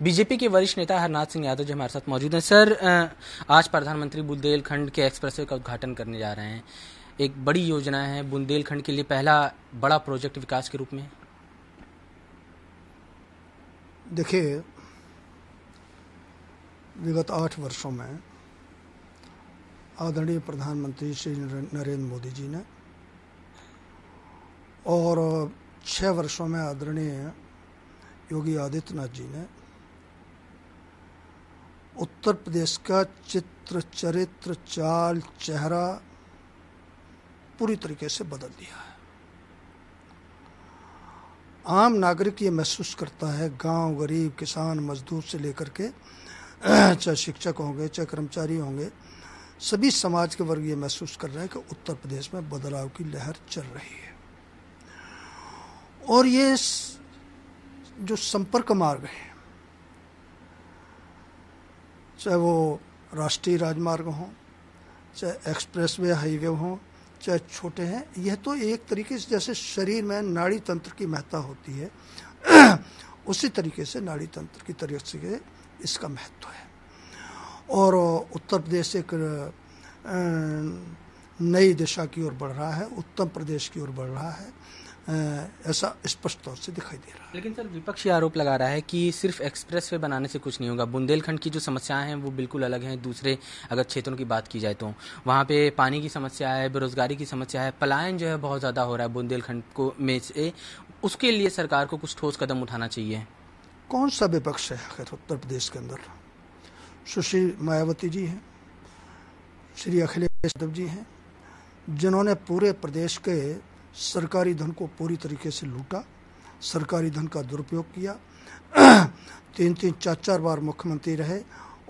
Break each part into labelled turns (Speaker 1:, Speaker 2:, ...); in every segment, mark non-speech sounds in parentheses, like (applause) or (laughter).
Speaker 1: BJP के वरिष्ठ नेता हरनाथ सिंह यादव जी हमारे साथ मौजूद हैं सर आज प्रधानमंत्री बुंदेलखंड के एक्सप्रेस का उद्घाटन करने जा रहे हैं एक बड़ी योजना है बुंदेलखंड के लिए पहला बड़ा प्रोजेक्ट विकास के रूप में
Speaker 2: देखिए विगत आठ वर्षों में आदरणीय प्रधानमंत्री श्री नरेंद्र मोदी जी ने और छः वर्षों में आदरणीय योगी आदित्यनाथ जी ने उत्तर प्रदेश का चित्र चरित्र चाल चेहरा पूरी तरीके से बदल दिया है आम नागरिक ये महसूस करता है गांव गरीब किसान मजदूर से लेकर के (clears throat) चाहे शिक्षक होंगे चाहे कर्मचारी होंगे सभी समाज के वर्ग ये महसूस कर रहे हैं कि उत्तर प्रदेश में बदलाव की लहर चल रही है और ये जो संपर्क मार्ग है चाहे वो राष्ट्रीय राजमार्ग हों चाहे एक्सप्रेस वे हाईवे हों चाहे छोटे हैं यह तो एक तरीके से जैसे शरीर में नाड़ी तंत्र की महत्ता होती है (clears throat) उसी तरीके से नाड़ी तंत्र की तरीके से इसका महत्व है और उत्तर प्रदेश एक नई दिशा की ओर बढ़ रहा है उत्तम प्रदेश की ओर बढ़ रहा है ऐसा स्पष्ट तौर से दिखाई दे
Speaker 1: रहा है लेकिन सर विपक्ष ये आरोप लगा रहा है कि सिर्फ एक्सप्रेस वे बनाने से कुछ नहीं होगा बुंदेलखंड की जो समस्याएं हैं वो बिल्कुल अलग हैं दूसरे अगर क्षेत्रों की बात की जाए तो वहाँ पे पानी की समस्या है बेरोजगारी की समस्या है पलायन जो है बहुत ज़्यादा हो रहा है बुंदेलखंड को में से उसके लिए सरकार को कुछ ठोस कदम उठाना चाहिए
Speaker 2: कौन सा विपक्ष है आखिर उत्तर प्रदेश के अंदर सुश्री मायावती जी हैं श्री अखिलेश यादव जी हैं जिन्होंने पूरे प्रदेश के सरकारी धन को पूरी तरीके से लूटा सरकारी धन का दुरुपयोग किया (clears throat) तीन तीन चार चार बार मुख्यमंत्री रहे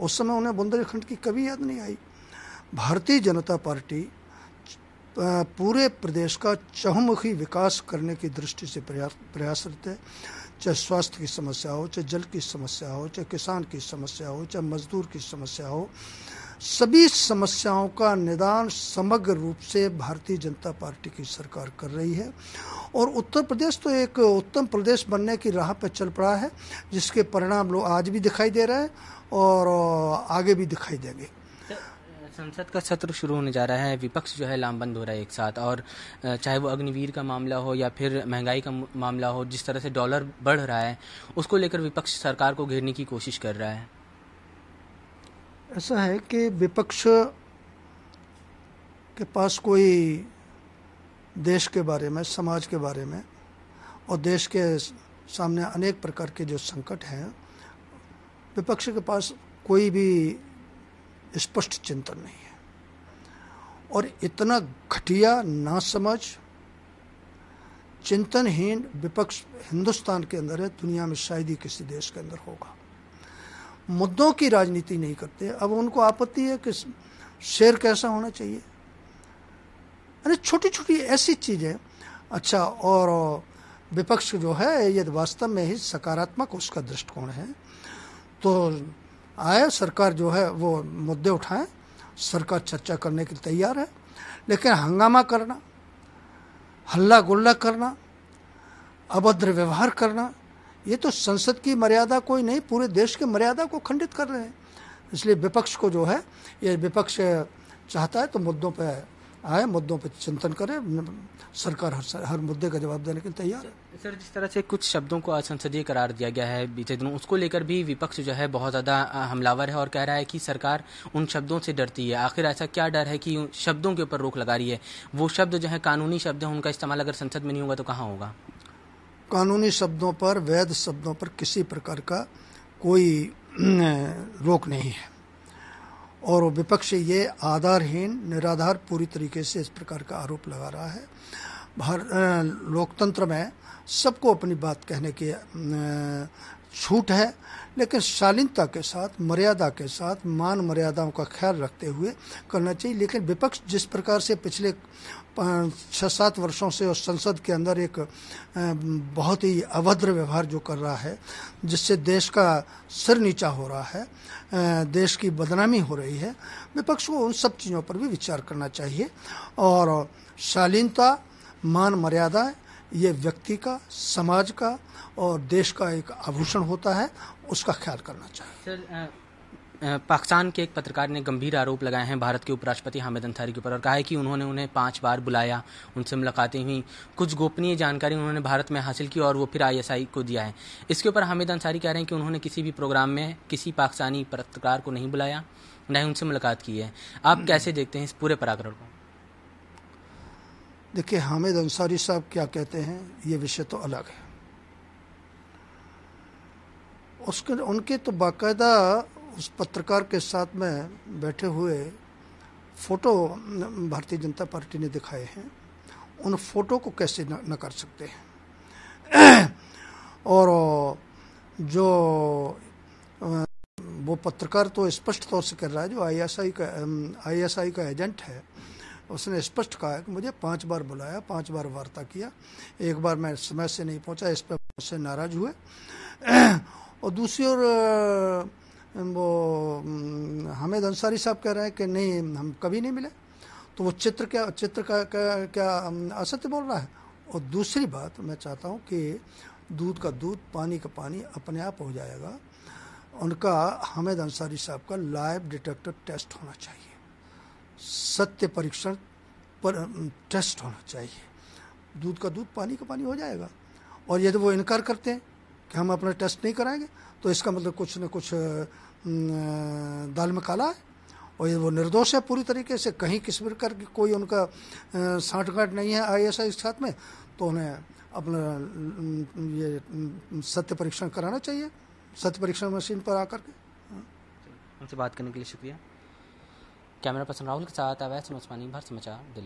Speaker 2: उस समय उन्हें बुंदेलखंड की कभी याद नहीं आई भारतीय जनता पार्टी पूरे प्रदेश का चहुमुखी विकास करने की दृष्टि से प्रयास प्रयासरत है चाहे स्वास्थ्य की समस्या हो चाहे जल की समस्या हो चाहे किसान की समस्या हो चाहे मजदूर की समस्या हो सभी समस्याओं का निदान समग्र रूप से भारतीय जनता पार्टी की सरकार कर रही है और उत्तर प्रदेश तो एक उत्तम प्रदेश बनने की राह पर चल पड़ा है जिसके परिणाम लोग आज भी दिखाई दे रहे हैं और आगे भी दिखाई देंगे तो,
Speaker 1: संसद का सत्र शुरू होने जा रहा है विपक्ष जो है लामबंद हो रहा है एक साथ और चाहे वो अग्निवीर का मामला हो या फिर महंगाई का मामला हो जिस तरह से डॉलर बढ़ रहा है उसको लेकर विपक्ष सरकार को घेरने की कोशिश कर रहा है
Speaker 2: ऐसा है कि विपक्ष के पास कोई देश के बारे में समाज के बारे में और देश के सामने अनेक प्रकार के जो संकट हैं विपक्ष के पास कोई भी स्पष्ट चिंतन नहीं है और इतना घटिया ना समझ चिंतनहीन विपक्ष हिंदुस्तान के अंदर है दुनिया में शायद ही किसी देश के अंदर होगा मुद्दों की राजनीति नहीं करते अब उनको आपत्ति है कि शेर कैसा होना चाहिए अरे छोटी छोटी ऐसी चीज़ें अच्छा और विपक्ष जो है यदि वास्तव में ही सकारात्मक उसका दृष्टिकोण है तो आए सरकार जो है वो मुद्दे उठाए सरकार चर्चा करने के लिए तैयार है लेकिन हंगामा करना हल्ला गुल्ला करना अभद्र व्यवहार करना ये तो संसद की मर्यादा कोई नहीं पूरे देश के मर्यादा को खंडित कर रहे हैं इसलिए विपक्ष को जो है ये विपक्ष चाहता है तो मुद्दों पर आए मुद्दों पर चिंतन करे सरकार हर हर मुद्दे का जवाब देने के लिए तैयार है
Speaker 1: सर जिस तरह से कुछ शब्दों को असंसदीय करार दिया गया है बीते दिनों उसको लेकर भी विपक्ष जो है बहुत ज़्यादा हमलावर है और कह रहा है कि सरकार उन शब्दों से डरती है आखिर ऐसा क्या डर है कि शब्दों के ऊपर रोक लगा रही है वो शब्द जो है कानूनी शब्द है उनका इस्तेमाल अगर संसद में नहीं होगा तो
Speaker 2: कहाँ होगा कानूनी शब्दों पर वैध शब्दों पर किसी प्रकार का कोई रोक नहीं है और विपक्ष ये आधारहीन निराधार पूरी तरीके से इस प्रकार का आरोप लगा रहा है लोकतंत्र में सबको अपनी बात कहने की छूट है लेकिन शालीनता के साथ मर्यादा के साथ मान मर्यादाओं का ख्याल रखते हुए करना चाहिए लेकिन विपक्ष जिस प्रकार से पिछले छः सात वर्षों से और संसद के अंदर एक बहुत ही अभद्र व्यवहार जो कर रहा है जिससे देश का सिर नीचा हो रहा है देश की बदनामी हो रही है विपक्ष को उन सब चीज़ों पर भी विचार करना चाहिए और शालीनता मान मर्यादा ये व्यक्ति का समाज का और देश का एक आभूषण होता है उसका ख्याल करना
Speaker 1: चाहिए सर पाकिस्तान के एक पत्रकार ने गंभीर आरोप लगाए हैं भारत के उपराष्ट्रपति हामिद अंसारी के ऊपर और कहा है कि उन्होंने उन्हें पांच बार बुलाया उनसे मुलाकातें हुई कुछ गोपनीय जानकारी उन्होंने भारत में हासिल की और वो फिर आईएसआई को दिया है इसके ऊपर हामिद अंसारी कह रहे हैं कि उन्होंने किसी भी प्रोग्राम में किसी पाकिस्तानी पत्रकार को नहीं बुलाया न ही उनसे मुलाकात की है आप हम्म। कैसे देखते हैं इस पूरे पराक्रम को
Speaker 2: देखिए हामिद अंसारी साहब क्या कहते हैं ये विषय तो अलग है उसके उनके तो बाकायदा उस पत्रकार के साथ में बैठे हुए फ़ोटो भारतीय जनता पार्टी ने दिखाए हैं उन फोटो को कैसे न, कर सकते हैं और जो वो पत्रकार तो स्पष्ट तौर से कर रहा है जो आईएसआई का आईएसआई का एजेंट है उसने स्पष्ट कहा कि मुझे पांच बार बुलाया पांच बार वार्ता किया एक बार मैं समय से नहीं पहुंचा इस पर मुझसे नाराज हुए और दूसरी ओर वो हमेद अंसारी साहब कह रहे हैं कि नहीं हम कभी नहीं मिले तो वो चित्र क्या चित्र का क्या, क्या असत्य बोल रहा है और दूसरी बात मैं चाहता हूँ कि दूध का दूध पानी का पानी अपने आप हो जाएगा उनका हमेद अंसारी साहब का लाइव डिटेक्टर टेस्ट होना चाहिए सत्य परीक्षण पर टेस्ट होना चाहिए दूध का दूध पानी का पानी हो जाएगा और यदि वो इनकार करते हैं कि हम अपना टेस्ट नहीं कराएंगे तो इसका मतलब कुछ न कुछ दाल में काला है और ये वो निर्दोष है पूरी तरीके से कहीं किस प्रकार की कोई उनका साठगांठ नहीं है आई एस इस साथ में तो उन्हें अपना ये सत्य परीक्षण कराना चाहिए सत्य परीक्षण मशीन पर आकर के
Speaker 1: उनसे बात करने के लिए शुक्रिया कैमरा पर्सन राहुल के साथ अवैध उस्मानी भर समाचार दिल्ली